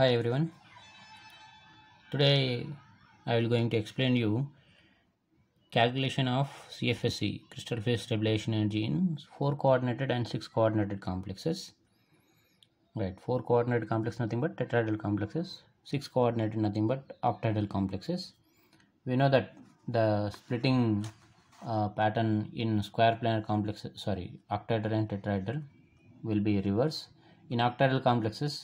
hi everyone today i will going to explain you calculation of cfsc crystal phase stabilization energy in four coordinated and six coordinated complexes right four coordinated complex nothing but tetrahedral complexes six coordinated nothing but octahedral complexes we know that the splitting uh, pattern in square planar complexes sorry octahedral and tetrahedral will be reverse in octahedral complexes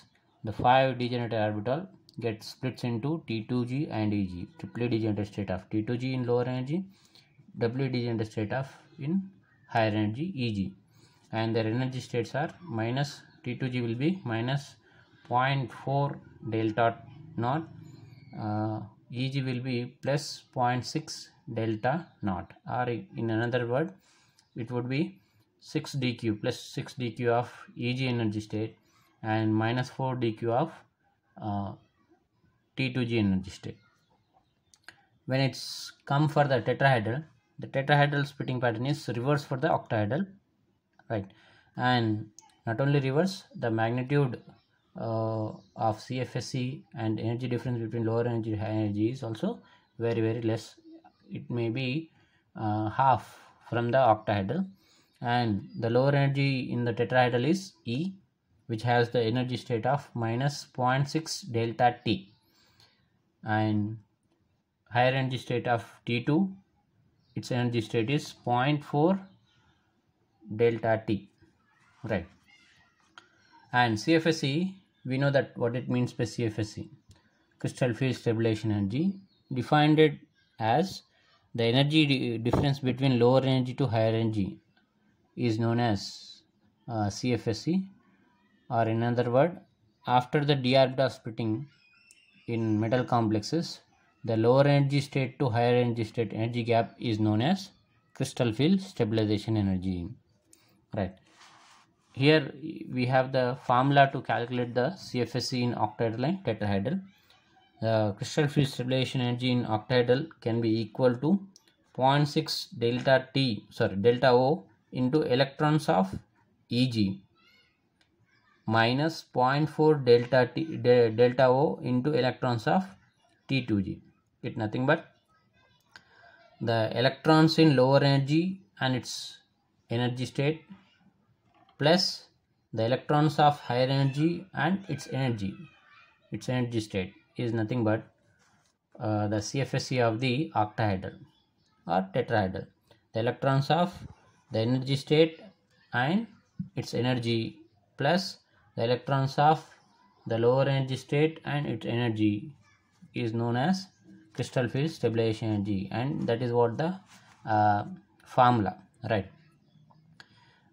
the 5 degenerate orbital gets splits into T2G and EG. Triplet degenerate state of T2G in lower energy, doubly degenerate state of in higher energy EG. And their energy states are minus T2G will be minus 0.4 delta naught. Uh, EG will be plus 0.6 delta naught or in another word it would be 6 dq plus 6 dq of EG energy state and minus 4 dq of uh, T to G energy state. When it's come for the tetrahedral, the tetrahedral splitting pattern is reverse for the octahedral, right? And not only reverse, the magnitude uh, of CFSC and energy difference between lower energy and high energy is also very very less. It may be uh, half from the octahedral, and the lower energy in the tetrahedral is E which has the energy state of minus 0.6 delta T and higher energy state of T2 its energy state is 0.4 delta T right and CFSE we know that what it means by CFSE crystal field stabilization energy defined it as the energy difference between lower energy to higher energy is known as uh, CFSE or in another word after the d-orbital splitting in metal complexes the lower energy state to higher energy state energy gap is known as crystal field stabilization energy right here we have the formula to calculate the CFSE in octahedral and tetrahedral the crystal field stabilization energy in octahedral can be equal to 0.6 delta t sorry delta o into electrons of eg minus 0.4 delta t de, delta o into electrons of t2g it nothing but the electrons in lower energy and its energy state plus the electrons of higher energy and its energy its energy state is nothing but uh, the CFSE of the octahedral or tetrahedral the electrons of the energy state and its energy plus the electrons of the lower energy state and its energy is known as crystal field stabilization energy and that is what the uh, formula right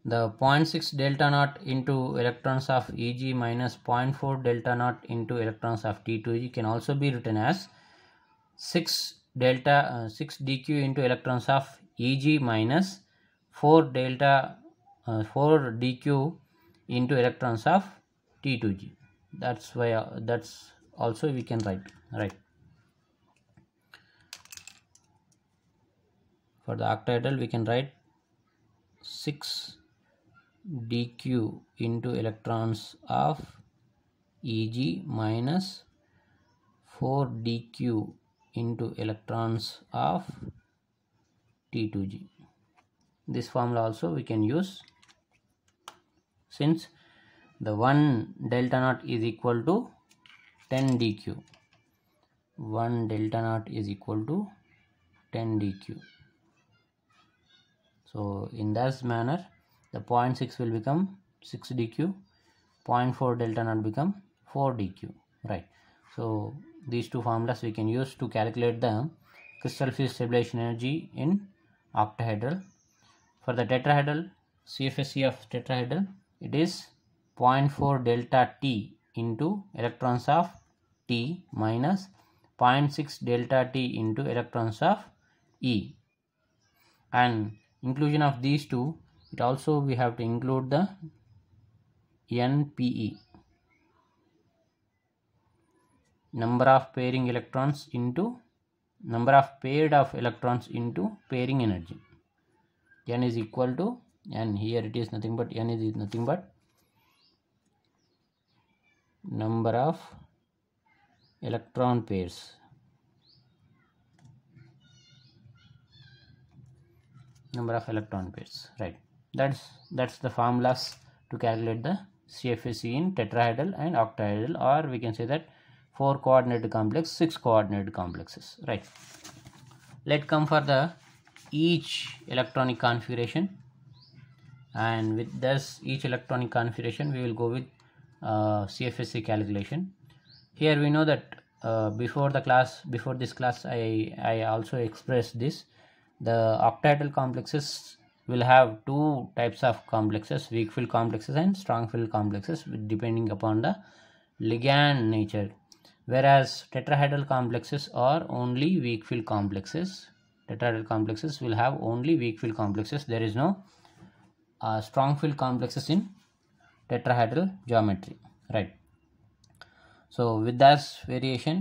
the 0.6 delta naught into electrons of Eg minus 0.4 delta naught into electrons of t 2 e can also be written as 6 delta uh, 6 dq into electrons of Eg minus 4 delta uh, 4 dq into electrons of T2G. That's why uh, that's also we can write right. For the octahedral we can write 6 dq into electrons of Eg minus 4 dq into electrons of T2G. This formula also we can use since the 1 delta naught is equal to 10 dq 1 delta naught is equal to 10 dq so in this manner the 0.6 will become 6 dq 0.4 delta naught become 4 dq right so these two formulas we can use to calculate the crystal phase stabilization energy in octahedral for the tetrahedral cfsc of tetrahedral it is 0.4 delta T into electrons of T minus 0.6 delta T into electrons of E and inclusion of these two it also we have to include the NPE number of pairing electrons into number of paired of electrons into pairing energy n is equal to and here it is nothing but n is nothing but number of electron pairs number of electron pairs right that's that's the formulas to calculate the CFAC in tetrahedral and octahedral or we can say that four coordinate complex six coordinate complexes right let come for the each electronic configuration and with this each electronic configuration we will go with uh, CFSC calculation here we know that uh, before the class before this class I, I also expressed this the octahedral complexes will have two types of complexes weak field complexes and strong field complexes depending upon the ligand nature whereas tetrahedral complexes are only weak field complexes tetrahedral complexes will have only weak field complexes there is no uh, strong field complexes in tetrahedral geometry right so with this variation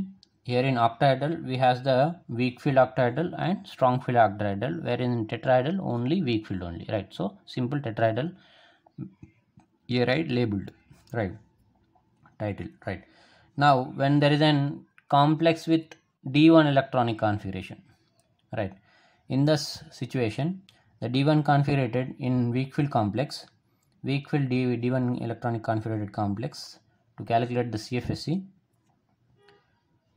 here in octahedral we has the weak field octahedral and strong field octahedral wherein in tetrahedral only weak field only right so simple tetrahedral here right labeled right title right now when there is an complex with d1 electronic configuration right in this situation the D1 configurated in weak field complex, weak field D, D1 electronic configurated complex to calculate the CFSC.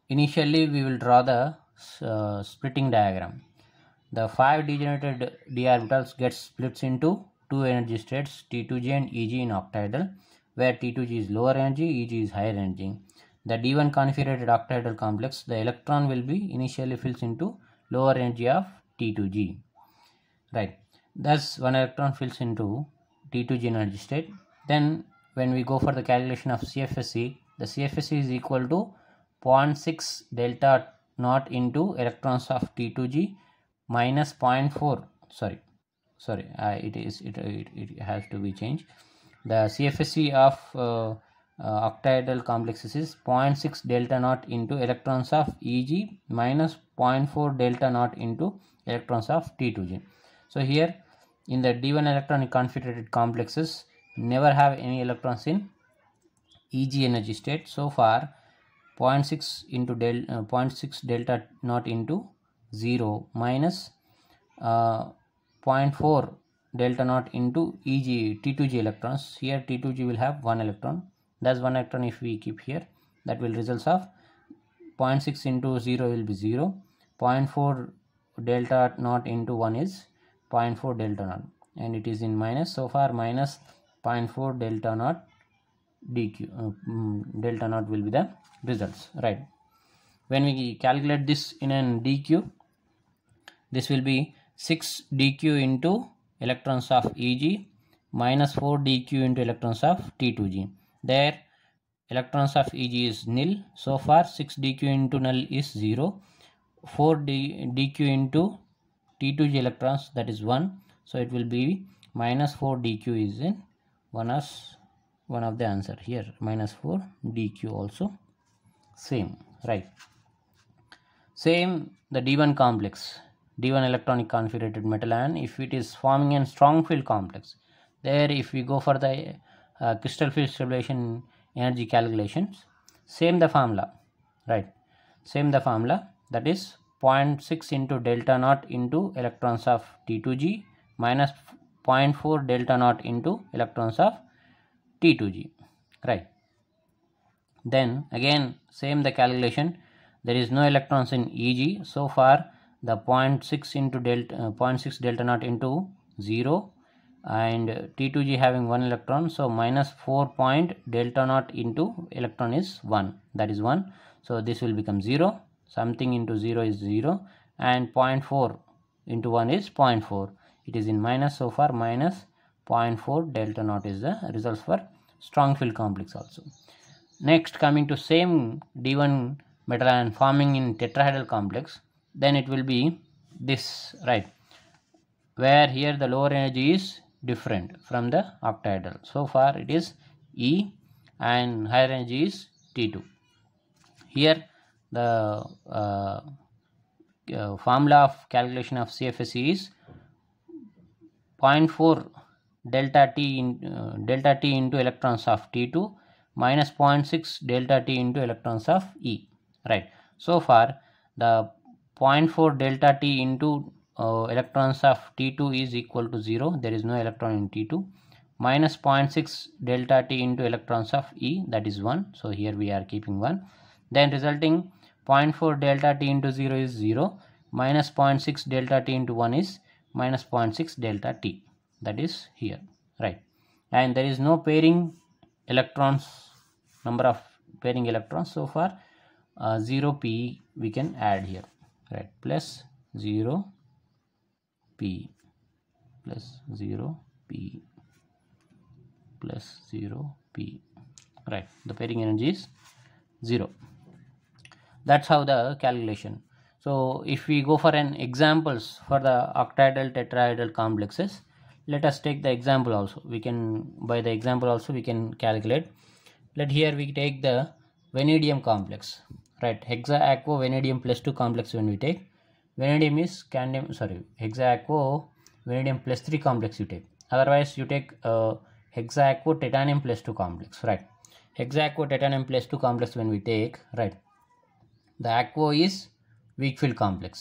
Initially, we will draw the uh, splitting diagram. The five degenerated d orbitals get split into two energy states T2G and EG in octahedral, where T2G is lower energy, EG is higher energy. The D1 configurated octahedral complex, the electron will be initially fills into lower energy of T2G right thus one electron fills into d2g energy state then when we go for the calculation of CFSE, the CFSE is equal to 0.6 delta naught into electrons of t 2 minus 0.4 sorry sorry uh, it is it, it, it has to be changed the CFSE of uh, uh, octahedral complexes is 0.6 delta naught into electrons of eg minus 0.4 delta naught into electrons of t2g so here in the D1 electronic configured complexes never have any electrons in Eg energy state. So far 0.6 into del, uh, 0.6 delta not into 0 minus, uh, 0.4 delta not into Eg T2G electrons. Here T2G will have 1 electron. That's 1 electron if we keep here. That will results of 0.6 into 0 will be 0. 0.4 delta not into 1 is 0.4 delta naught and it is in minus so far minus 0.4 delta naught dq uh, mm, delta naught will be the results right when we calculate this in an dq this will be 6 dq into electrons of eg minus 4 dq into electrons of t2g there electrons of eg is nil so far 6 dq into null is 0 4 D, dq into T2 electrons that is 1 so it will be minus 4 dq is in one as one of the answer here minus 4 dq also same right same the d1 complex d1 electronic configured metal ion if it is forming a strong field complex there if we go for the uh, crystal field stabilization energy calculations same the formula right same the formula that is 0.6 into delta naught into electrons of T2G minus 0.4 delta naught into electrons of T2G right then again same the calculation there is no electrons in Eg so far the 0.6 into delta uh, 0.6 delta naught into 0 and T2G having one electron so minus 4 point delta naught into electron is 1 that is 1 so this will become 0 something into 0 is 0 and 0.4 into 1 is 0.4 it is in minus so far minus 0.4 delta naught is the results for strong field complex also next coming to same d1 metal ion forming in tetrahedral complex then it will be this right where here the lower energy is different from the octahedral so far it is e and higher energy is t2 here the uh, uh, formula of calculation of CFSE is 0.4 delta T in uh, delta T into electrons of T2 minus 0.6 delta T into electrons of E right so far the 0.4 delta T into uh, electrons of T2 is equal to 0 there is no electron in T2 minus 0.6 delta T into electrons of E that is 1 so here we are keeping 1 then resulting 0.4 delta t into 0 is 0 minus 0.6 delta t into 1 is minus 0.6 delta t that is here right and there is no pairing electrons number of pairing electrons so far uh, 0 p we can add here right plus 0 p plus 0 p plus 0 p right the pairing energy is 0 that's how the calculation so if we go for an examples for the octahedral tetrahedral complexes let us take the example also we can by the example also we can calculate let here we take the vanadium complex right hexa aqua vanadium plus 2 complex when we take vanadium is candium sorry hexa aqua vanadium plus 3 complex you take otherwise you take uh, hexa aqua titanium plus 2 complex right hexa aqua titanium plus 2 complex when we take right the aquo is weak field complex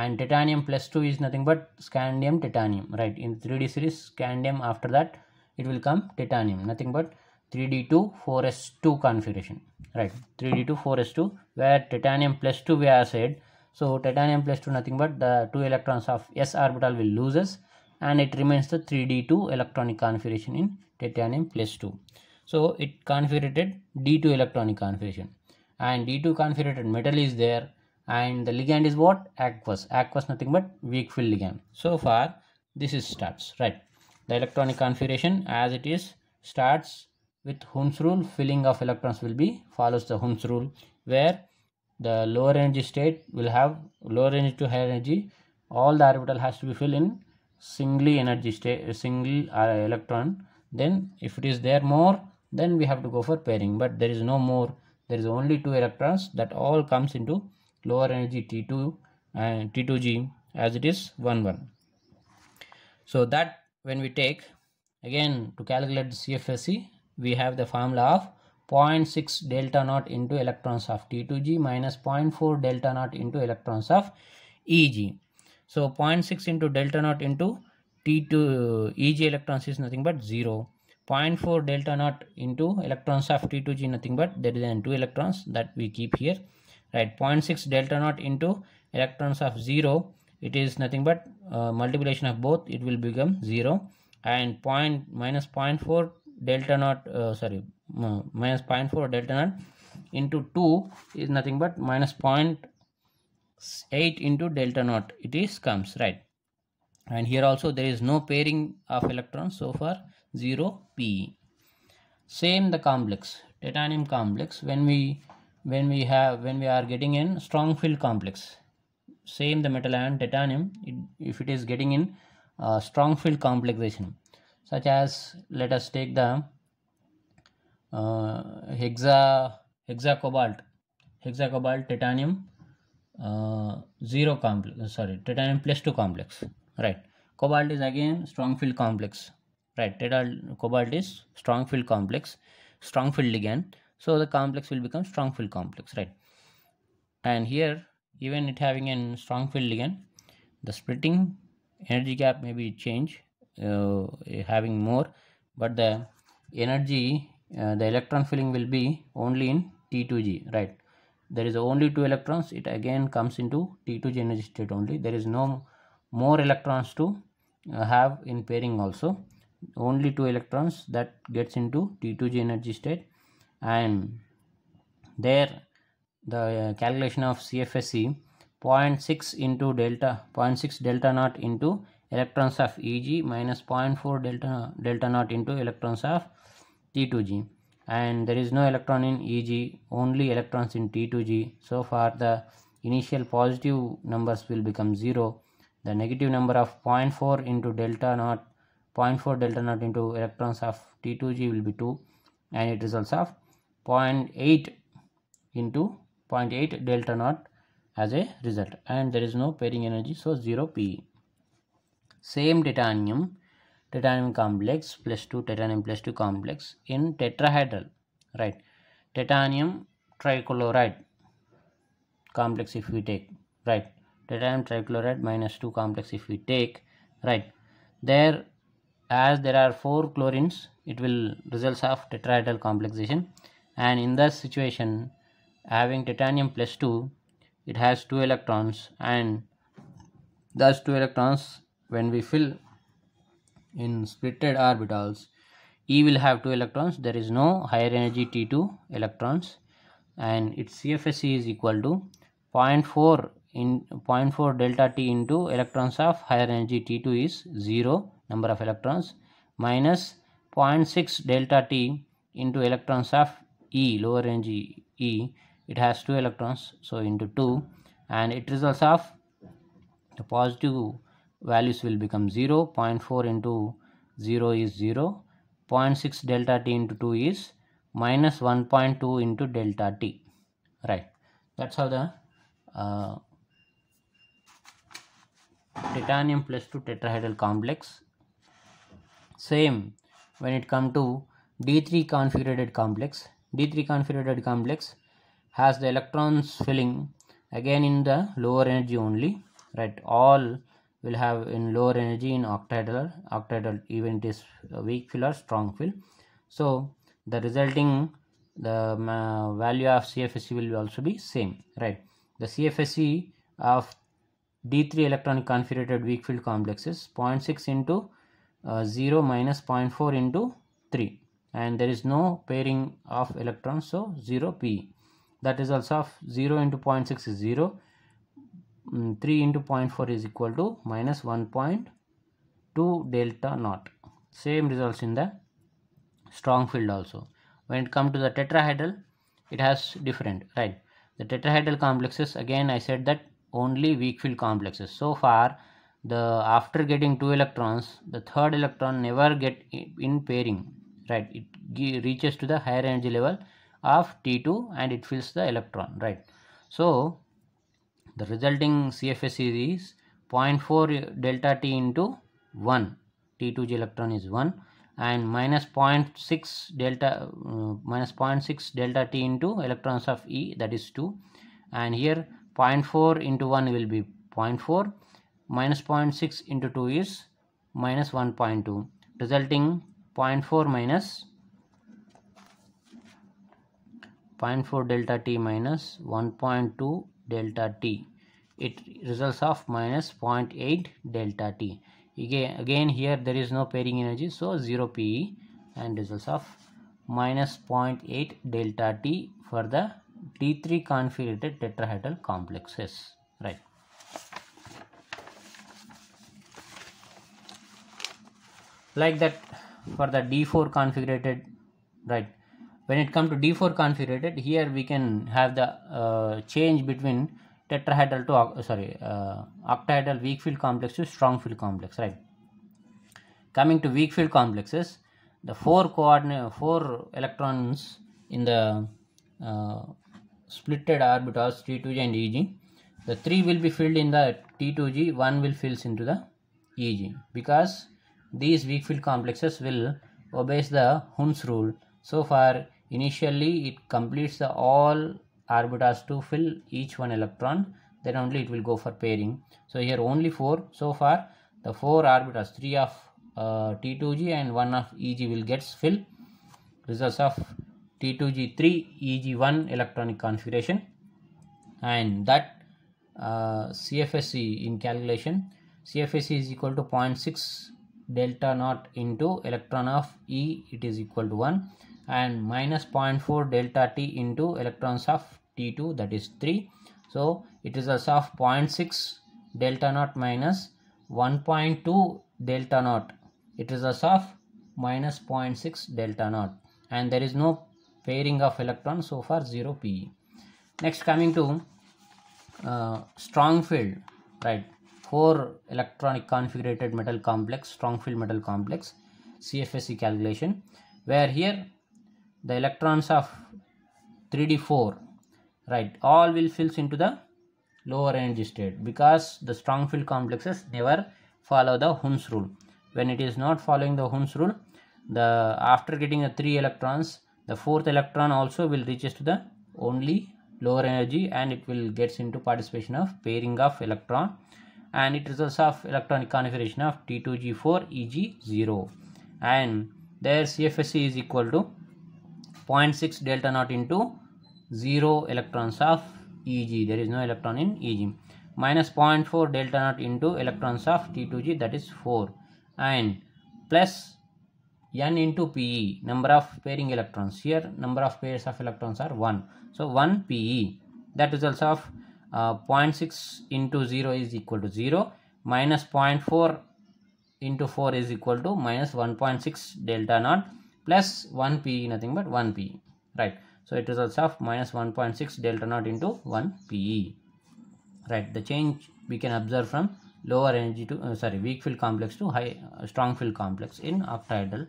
and titanium plus 2 is nothing but scandium titanium right in 3D series scandium after that it will come titanium nothing but 3D2 4S2 configuration right 3D2 4S2 where titanium plus 2 we have said so titanium plus 2 nothing but the 2 electrons of s orbital will loses and it remains the 3D2 electronic configuration in titanium plus 2 so it configured D2 electronic configuration and D2 confurated metal is there and the ligand is what? Aqueous. Aqueous nothing but weak field ligand. So far this is starts right. The electronic configuration as it is starts with Hund's rule filling of electrons will be follows the Hund's rule where the lower energy state will have lower energy to higher energy all the orbital has to be filled in singly energy state single uh, electron then if it is there more then we have to go for pairing but there is no more there is only two electrons that all comes into lower energy T2 and T2G as it is 1 1. So that when we take again to calculate the CFSC we have the formula of 0.6 delta naught into electrons of T2G minus 0.4 delta naught into electrons of EG. So 0.6 into delta naught into T2 EG electrons is nothing but 0 0.4 delta naught into electrons of T2G nothing but there is an 2 electrons that we keep here right 0.6 delta naught into electrons of 0 it is nothing but uh, multiplication of both it will become 0 and point minus 0.4 delta naught uh, sorry 0.4 delta naught into 2 is nothing but minus 0.8 into delta naught it is comes right and here also there is no pairing of electrons so far 0 P. Same the complex, titanium complex when we when we have when we are getting in strong field complex same the metal and titanium it, if it is getting in uh, strong field complexation such as let us take the uh, hexa hexa cobalt hexa cobalt titanium uh, 0 complex sorry titanium plus 2 complex right cobalt is again strong field complex right teta cobalt is strong field complex strong field ligand so the complex will become strong field complex right and here even it having a strong field ligand the splitting energy gap may be change uh, eh, having more but the energy uh, the electron filling will be only in T2G right there is only two electrons it again comes into T2G energy state only there is no more electrons to uh, have in pairing also only two electrons that gets into T2G energy state and there the uh, calculation of CFSC 0.6 into delta 0.6 delta naught into electrons of Eg minus 0.4 delta delta naught into electrons of T2G and there is no electron in Eg only electrons in T2G so far the initial positive numbers will become 0 the negative number of 0.4 into delta naught 0.4 delta naught into electrons of T2G will be 2 and it results of 0.8 into 0.8 delta naught as a result and there is no pairing energy so 0 PE. Same titanium, titanium complex plus 2 titanium plus 2 complex in tetrahedral right titanium trichloride complex if we take right titanium trichloride minus 2 complex if we take right there as there are four chlorines it will results of tetrahedral complexation and in this situation having titanium plus 2 it has two electrons and those two electrons when we fill in splitted orbitals E will have two electrons there is no higher energy T2 electrons and its CFSE is equal to 0.4 in 0.4 delta T into electrons of higher energy T2 is 0 number of electrons minus 0.6 delta t into electrons of E lower energy E it has two electrons so into 2 and it results of the positive values will become 0 0.4 into 0 is 0 0.6 delta t into 2 is minus 1.2 into delta t right that's how the uh, titanium plus 2 tetrahedral complex same when it come to D3 configurated complex. D3 configurated complex has the electrons filling again in the lower energy only right all will have in lower energy in octahedral octahedral even it is weak fill or strong fill so the resulting the value of CFSC will also be same right the CFSC of D3 electronic configurated weak field complexes 0.6 into uh, 0 minus 0.4 into 3 and there is no pairing of electrons so 0 p that is also of 0 into 0.6 is 0 mm, 3 into 0.4 is equal to minus 1.2 delta naught same results in the strong field also when it comes to the tetrahedral it has different right the tetrahedral complexes again i said that only weak field complexes so far the after getting two electrons the third electron never get in pairing right it reaches to the higher energy level of T2 and it fills the electron right so the resulting CFS is 0.4 delta T into 1 T2G electron is 1 and minus 0.6 delta uh, minus 0.6 delta T into electrons of E that is 2 and here 0.4 into 1 will be 0.4 minus 0.6 into 2 is minus 1.2 resulting 0.4 minus 0.4 delta t minus 1.2 delta t it results of minus 0.8 delta t again here there is no pairing energy so 0 pe and results of minus 0.8 delta t for the d3 configured tetrahedral complexes like that for the d4 configured right when it comes to d4 configured here we can have the uh, change between tetrahedral to sorry uh, octahedral weak field complex to strong field complex right coming to weak field complexes the four coordinate four electrons in the uh, splitted orbitals T2G and EG. The three will be filled in the T2G, one will fills into the EG because these weak field complexes will obeys the Hund's rule. So far, initially it completes the all orbitals to fill each one electron then only it will go for pairing. So here only 4 so far the 4 orbitals 3 of uh, T2G and 1 of EG will get filled. Results of T2G3 EG1 electronic configuration and that uh, CFSC in calculation CFSC is equal to 0.6 delta naught into electron of E it is equal to 1 and minus 0.4 delta T into electrons of T2 that is 3. So it is also of 0.6 delta naught minus 1.2 delta naught it is also of minus 0.6 delta naught and there is no pairing of electrons so far 0 PE. Next coming to uh, strong field right 4 electronic configurated metal complex strong field metal complex CFSC calculation where here the electrons of 3d4 right all will fills into the lower energy state because the strong field complexes never follow the Hund's rule when it is not following the Hund's rule the after getting the three electrons the fourth electron also will reaches to the only lower energy and it will gets into participation of pairing of electron and it results of electronic configuration of T2G4Eg0 and their CFSC is equal to 0.6 delta naught into 0 electrons of Eg there is no electron in Eg minus 0.4 delta naught into electrons of T2G that is 4 and plus n into PE number of pairing electrons here number of pairs of electrons are 1 so 1 PE that results of uh, 0.6 into 0 is equal to 0 minus 0.4 into 4 is equal to minus 1.6 delta naught plus 1 p nothing but 1 p right so it results of minus 1.6 delta naught into 1 p right the change we can observe from lower energy to uh, sorry weak field complex to high uh, strong field complex in octahedral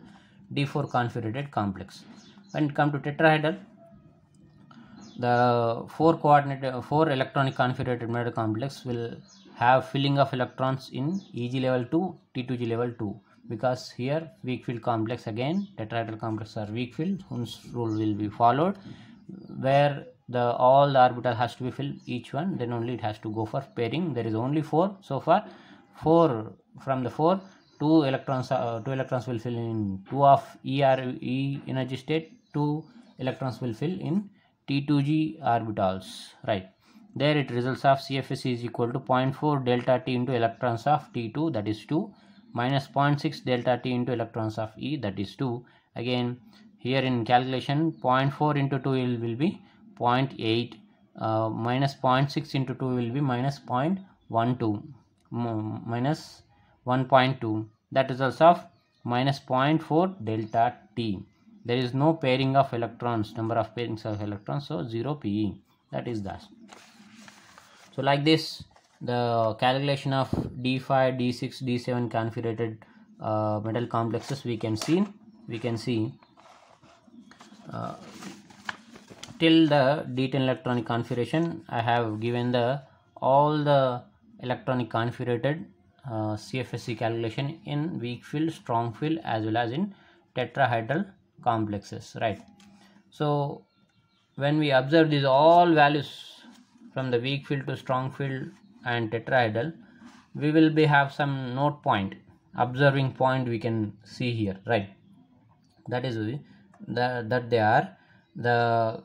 d4 configured complex when it come to tetrahedral the four coordinate four electronic configurated metal complex will have filling of electrons in Eg level 2 T2G level 2 because here weak field complex again tetrahedral complex are weak field Hund's rule will be followed where the all the orbital has to be filled each one then only it has to go for pairing there is only four so far four from the four two electrons uh, two electrons will fill in two of er e energy state two electrons will fill in T2g orbitals, right? There it results of CFS is equal to 0.4 delta T into electrons of T2 that is 2 minus 0.6 delta T into electrons of E that is 2. Again here in calculation 0.4 into 2 will, will be 0.8 uh, minus 0.6 into 2 will be minus 0.12 minus 1.2 that results of minus 0.4 delta T there is no pairing of electrons number of pairings of electrons so 0 pe that is that so like this the calculation of d5 d6 d7 configured uh, metal complexes we can see we can see uh, till the d10 electronic configuration i have given the all the electronic configured uh, cfsc calculation in weak field strong field as well as in tetrahedral complexes right so when we observe these all values from the weak field to strong field and tetrahedral we will be have some note point observing point we can see here right that is the, that they are the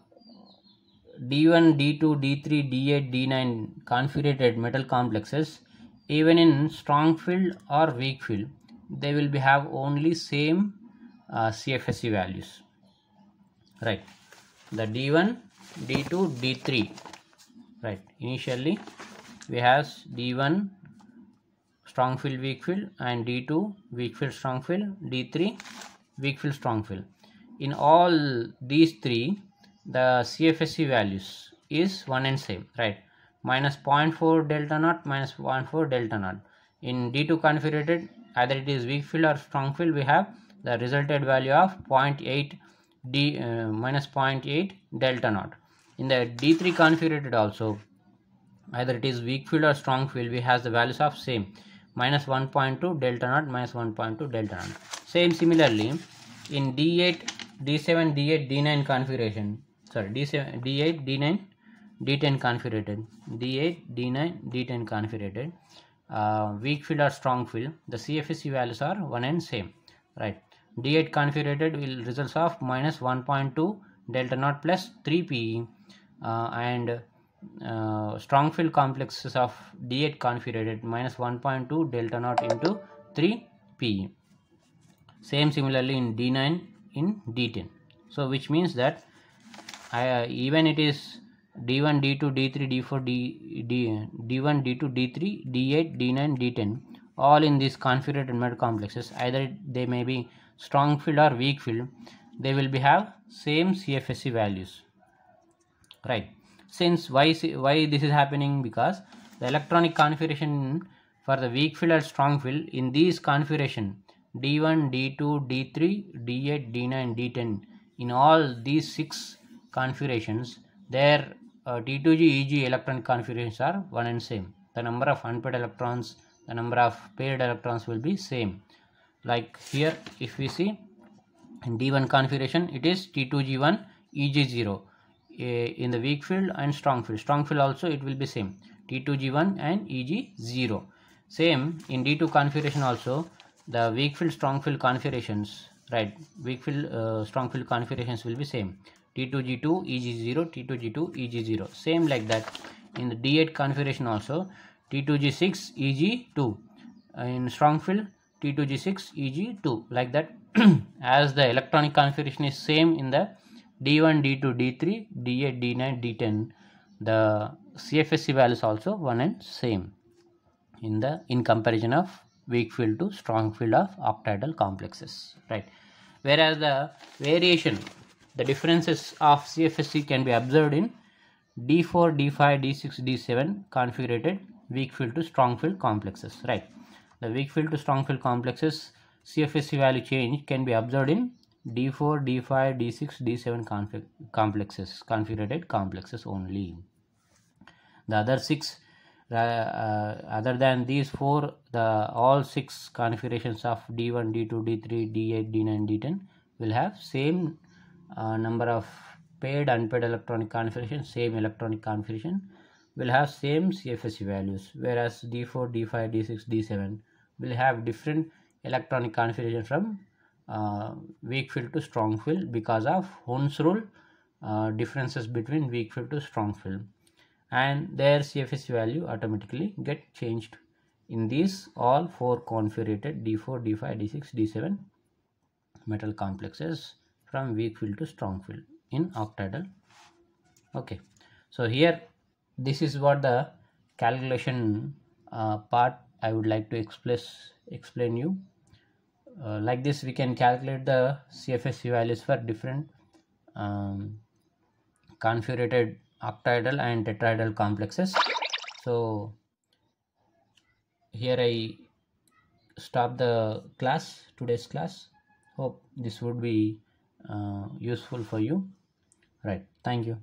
d1 d2 d3 d8 d9 configured metal complexes even in strong field or weak field they will be have only same uh, CFSE values right the D1 D2 D3 right initially we have D1 strong field, weak field, and D2 weak field, strong field, D3 weak field, strong field. in all these three the CFSE values is one and same right minus 0.4 delta naught minus 0.4 delta naught in D2 configured, either it is weak field or strong field, we have the resulted value of 0.8 d uh, minus 0.8 delta naught in the d3 configured also either it is weak field or strong field we has the values of same minus 1.2 delta naught minus 1.2 delta naught same similarly in d8 d7 d8 d9 configuration sorry d7 d8 d9 d10 configured d8 d9 d10 configured uh, weak field or strong field the cfsc values are one and same right D8 configured will results of minus 1.2 delta naught plus 3 PE uh, and uh, strong field complexes of D8 configured minus 1.2 delta naught into 3 PE. Same similarly in D9 in D10. So which means that I, uh, even it is d1 d2 d3 d4 d, d d1 d2 d3 d8 d9 d10 all in these configured metal complexes either they may be strong field or weak field they will be have same CFSC values right since why why this is happening because the electronic configuration for the weak field or strong field in these configuration D1 D2 D3 D8 D9 D10 in all these six configurations their uh, D2G EG electron configurations are one and same the number of unpaired electrons the number of paired electrons will be same like here if we see d1 configuration it is t2g1 eg0 eh, in the weak field and strong field strong field also it will be same t2g1 and eg0 same in d2 configuration also the weak field strong field configurations right weak field uh, strong field configurations will be same t2g2 eg0 t2g2 eg0 same like that in the d8 configuration also t2g6 eg2 in strong field T2G6 EG2 like that as the electronic configuration is same in the D1, D2, D3, D8, D9, D10 the CFSC values also one and same in the in comparison of weak field to strong field of octahedral complexes right whereas the variation the differences of CFSC can be observed in D4, D5, D6, D7 configured weak field to strong field complexes right the weak field to strong field complexes CFSC value change can be observed in D4, D5, D6, D7 config complexes, configured complexes only. The other six, uh, uh, other than these four, the all six configurations of D1, D2, D3, D8, D9, D10 will have same uh, number of paired unpaired electronic configuration, same electronic configuration, will have same CFSE values whereas D4, D5, D6, D7 will have different electronic configuration from uh, weak field to strong field because of Hund's rule uh, differences between weak field to strong field and their CFSE value automatically get changed in these all four configured D4, D5, D6, D7 metal complexes from weak field to strong field in octadal okay so here this is what the calculation uh, part I would like to express explain you uh, like this we can calculate the CFSC values for different um, configurated octahedral and tetrahedral complexes so here I stop the class today's class hope this would be uh, useful for you right thank you